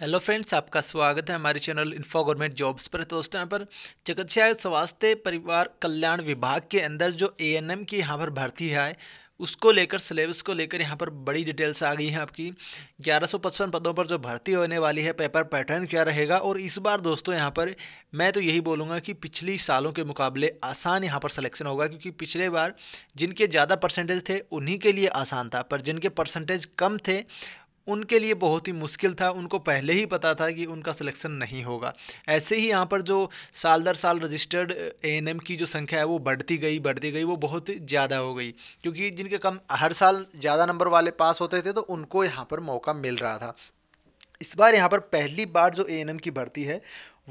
hello friends आपका स्वागत है हमारे चैनल इन्फो गवर्नमेंट जॉब्स पर तो दोस्तों यहाँ पर चिकित्सा स्वास्थ्य परिवार कल्याण विभाग के अंदर जो एएनएम की यहाँ पर भर्ती है उसको लेकर सिलेबस को लेकर यहाँ पर बड़ी डिटेल्स आ गई हैं आपकी ग्यारह पदों पर जो भर्ती होने वाली है पेपर पैटर्न क्या रहेगा और इस बार दोस्तों यहाँ पर मैं तो यही बोलूँगा कि पिछली सालों के मुकाबले आसान यहाँ पर सिलेक्शन होगा क्योंकि पिछले बार जिनके ज़्यादा परसेंटेज थे उन्हीं के लिए आसान था पर जिनके परसेंटेज कम थे उनके लिए बहुत ही मुश्किल था उनको पहले ही पता था कि उनका सिलेक्शन नहीं होगा ऐसे ही यहाँ पर जो साल दर साल रजिस्टर्ड ए की जो संख्या है वो बढ़ती गई बढ़ती गई वो बहुत ज़्यादा हो गई क्योंकि जिनके कम हर साल ज़्यादा नंबर वाले पास होते थे तो उनको यहाँ पर मौका मिल रहा था इस बार यहाँ पर पहली बार जो ए की भर्ती है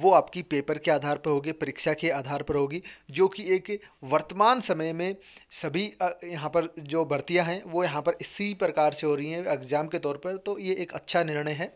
वो आपकी पेपर के आधार पर होगी परीक्षा के आधार पर होगी जो कि एक वर्तमान समय में सभी यहाँ पर जो भर्तियाँ हैं वो यहाँ पर इसी प्रकार से हो रही हैं एग्ज़ाम के तौर पर तो ये एक अच्छा निर्णय है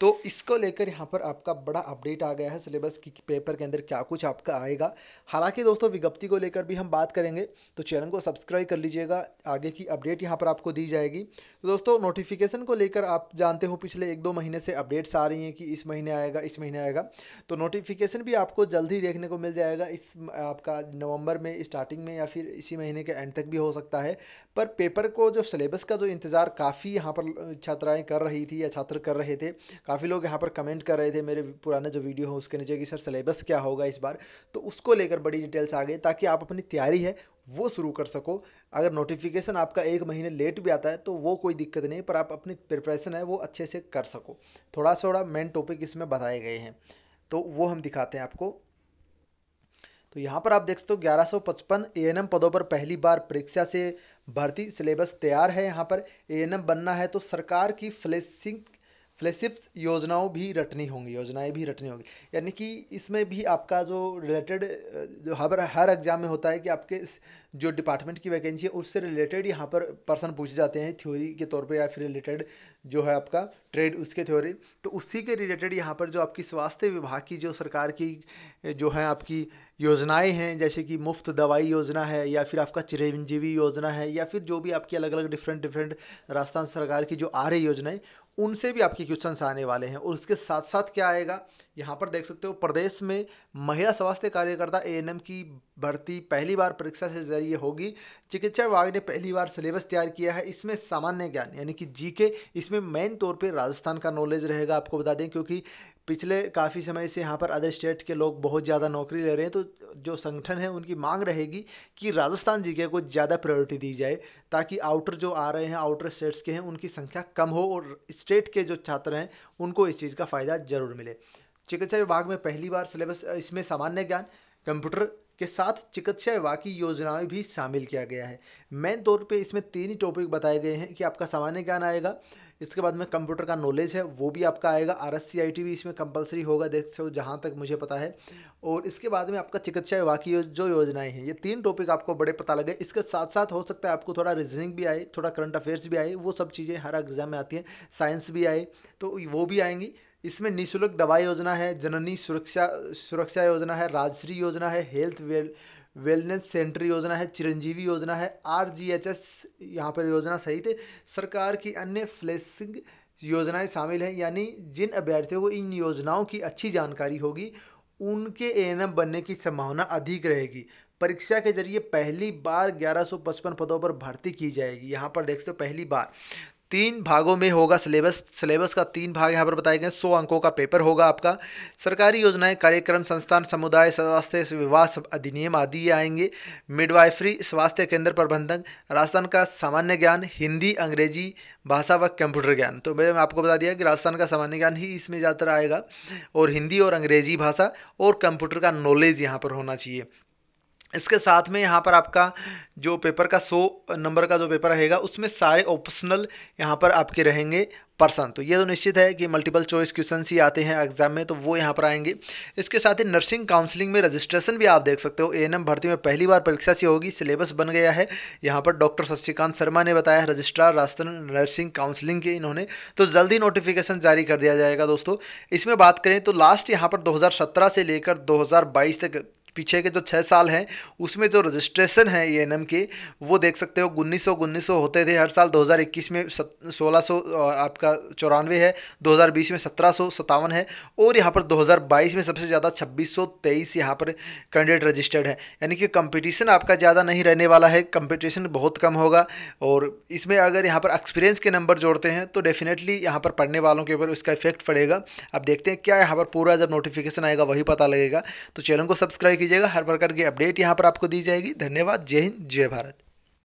तो इसको लेकर यहाँ पर आपका बड़ा अपडेट आ गया है सिलेबस की पेपर के अंदर क्या कुछ आपका आएगा हालांकि दोस्तों विज्ञप्ति को लेकर भी हम बात करेंगे तो चैनल को सब्सक्राइब कर लीजिएगा आगे की अपडेट यहाँ पर आपको दी जाएगी तो दोस्तों नोटिफिकेशन को लेकर आप जानते हो पिछले एक दो महीने से अपडेट्स आ रही हैं कि इस महीने आएगा इस महीने आएगा तो नोटिफिकेशन भी आपको जल्द ही देखने को मिल जाएगा इस आपका नवंबर में स्टार्टिंग में या फिर इसी महीने के एंड तक भी हो सकता है पर पेपर को जो सिलेबस का जो इंतज़ार काफ़ी यहाँ पर छात्राएँ कर रही थी या छात्र कर रहे थे काफ़ी लोग यहाँ पर कमेंट कर रहे थे मेरे पुराने जो वीडियो हैं उसके नीचे कि सर सिलेबस क्या होगा इस बार तो उसको लेकर बड़ी डिटेल्स आ गए ताकि आप अपनी तैयारी है वो शुरू कर सको अगर नोटिफिकेशन आपका एक महीने लेट भी आता है तो वो कोई दिक्कत नहीं पर आप अपनी प्रिपरेशन है वो अच्छे से कर सको थोड़ा थोड़ा मेन टॉपिक इसमें बताए गए हैं तो वो हम दिखाते हैं आपको तो यहाँ पर आप देख सकते हो ग्यारह सौ पचपन ए एन एम पदों पर पहली बार परीक्षा से भर्ती सिलेबस तैयार है यहाँ पर ए एन एम बनना है तो सरकार की फ्लैसिंग फ्लैशिप योजनाओं भी रटनी होंगी योजनाएं भी रटनी होंगी यानी कि इसमें भी आपका जो रिलेटेड जो हर हर एग्जाम में होता है कि आपके जो डिपार्टमेंट की वैकेंसी है उससे रिलेटेड यहाँ पर पर्सन पूछे जाते हैं थ्योरी के तौर पे या फिर रिलेटेड जो है आपका ट्रेड उसके थ्योरी तो उसी के रिलेटेड यहाँ पर जो आपकी स्वास्थ्य विभाग की जो सरकार की जो है आपकी योजनाएं हैं जैसे कि मुफ्त दवाई योजना है या फिर आपका चिरंजीवी योजना है या फिर जो भी आपकी अलग अलग डिफरेंट डिफरेंट राजस्थान सरकार की जो आ रही योजनाएं उनसे भी आपके क्वेश्चन आने वाले हैं और उसके साथ साथ क्या आएगा यहाँ पर देख सकते हो प्रदेश में महिला स्वास्थ्य कार्यकर्ता ए की भर्ती पहली बार परीक्षा के जरिए होगी चिकित्सा विभाग ने पहली बार सिलेबस तैयार किया है इसमें सामान्य ज्ञान यानी कि जीके इसमें मेन तौर पे राजस्थान का नॉलेज रहेगा आपको बता दें क्योंकि पिछले काफ़ी समय से यहाँ पर अदर स्टेट के लोग बहुत ज़्यादा नौकरी ले रहे हैं तो जो संगठन है उनकी मांग रहेगी कि राजस्थान जी के को ज़्यादा प्रायोरिटी दी जाए ताकि आउटर जो आ रहे हैं आउटर स्टेट्स के हैं उनकी संख्या कम हो और स्टेट के जो छात्र हैं उनको इस चीज़ का फ़ायदा ज़रूर मिले चिकित्सा विभाग में पहली बार सिलेबस इसमें सामान्य ज्ञान कंप्यूटर के साथ चिकित्सा विभाग की योजनाएं भी शामिल किया गया है मेन तौर पे इसमें तीन ही टॉपिक बताए गए हैं कि आपका सामान्य ज्ञान आएगा इसके बाद में कंप्यूटर का नॉलेज है वो भी आपका आएगा R S C I T भी इसमें कंपलसरी होगा देख सको जहाँ तक मुझे पता है और इसके बाद में आपका चिकित्सा विभाग की जो योजनाएं हैं ये तीन टॉपिक आपको बड़े पता लगे इसके साथ साथ हो सकता है आपको थोड़ा रीजनिंग भी आए थोड़ा करंट अफेयर्स भी आए वो सब चीज़ें हर एग्जाम में आती हैं साइंस भी आए तो वो भी आएंगी इसमें निःशुल्क दवा योजना है जननी सुरक्षा सुरक्षा योजना है राजश्री योजना है हेल्थ वेल वेलनेस सेंटर योजना है चिरंजीवी योजना है आर जी एच एस यहाँ पर योजना सहित सरकार की अन्य फ्लैसिंग योजनाएं शामिल हैं यानी जिन अभ्यर्थियों को इन योजनाओं की अच्छी जानकारी होगी उनके ए बनने की संभावना अधिक रहेगी परीक्षा के जरिए पहली बार 1155 पदों पर भर्ती की जाएगी यहाँ पर देख सकते हो पहली बार तीन भागों में होगा सिलेबस सिलेबस का तीन भाग यहाँ पर बताए गए सौ अंकों का पेपर होगा आपका सरकारी योजनाएं कार्यक्रम संस्थान समुदाय स्वास्थ्य विवाह अधिनियम आदि ये आएंगे मिडवाइफरी स्वास्थ्य केंद्र प्रबंधक राजस्थान का सामान्य ज्ञान हिंदी अंग्रेजी भाषा व कंप्यूटर ज्ञान तो मैं आपको बता दिया कि राजस्थान का सामान्य ज्ञान ही इसमें ज़्यादातर आएगा और हिंदी और अंग्रेजी भाषा और कंप्यूटर का नॉलेज यहाँ पर होना चाहिए इसके साथ में यहाँ पर आपका जो पेपर का सो नंबर का जो पेपर रहेगा उसमें सारे ऑप्शनल यहाँ पर आपके रहेंगे पर्सन तो ये तो निश्चित है कि मल्टीपल चॉइस क्वेश्चन ही आते हैं एग्जाम में तो वो यहाँ पर आएंगे इसके साथ ही नर्सिंग काउंसलिंग में रजिस्ट्रेशन भी आप देख सकते हो एएनएम भर्ती में पहली बार परीक्षा से होगी सिलेबस बन गया है यहाँ पर डॉक्टर शशिकांत शर्मा ने बताया रजिस्ट्रार रास्ते नर्सिंग काउंसलिंग के इन्होंने तो जल्दी नोटिफिकेशन जारी कर दिया जाएगा दोस्तों इसमें बात करें तो लास्ट यहाँ पर दो से लेकर दो तक पीछे के जो छः साल हैं उसमें जो रजिस्ट्रेशन है ए एन के वो देख सकते हो उन्नीस सौ उन्नीस सौ होते थे हर साल 2021 में सोलह सौ आपका चौरानवे है 2020 में सत्रह सौ सतावन है और यहाँ पर 2022 में सबसे ज़्यादा छब्बीस सौ तेईस यहाँ पर कैंडिडेट रजिस्टर्ड है यानी कि कंपटीशन आपका ज़्यादा नहीं रहने वाला है कंपटीशन बहुत कम होगा और इसमें अगर यहाँ पर एक्सपीरियंस के नंबर जोड़ते हैं तो डेफिनेटली यहाँ पर पढ़ने वालों के ऊपर उसका इफेक्ट पड़ेगा अब देखते हैं क्या यहाँ पर पूरा जब नोटिफिकेशन आएगा वही पता लगेगा तो चैनल को सब्सक्राइब लीजिएगा हर प्रकार की अपडेट यहाँ पर आपको दी जाएगी धन्यवाद जय हिंद जय भारत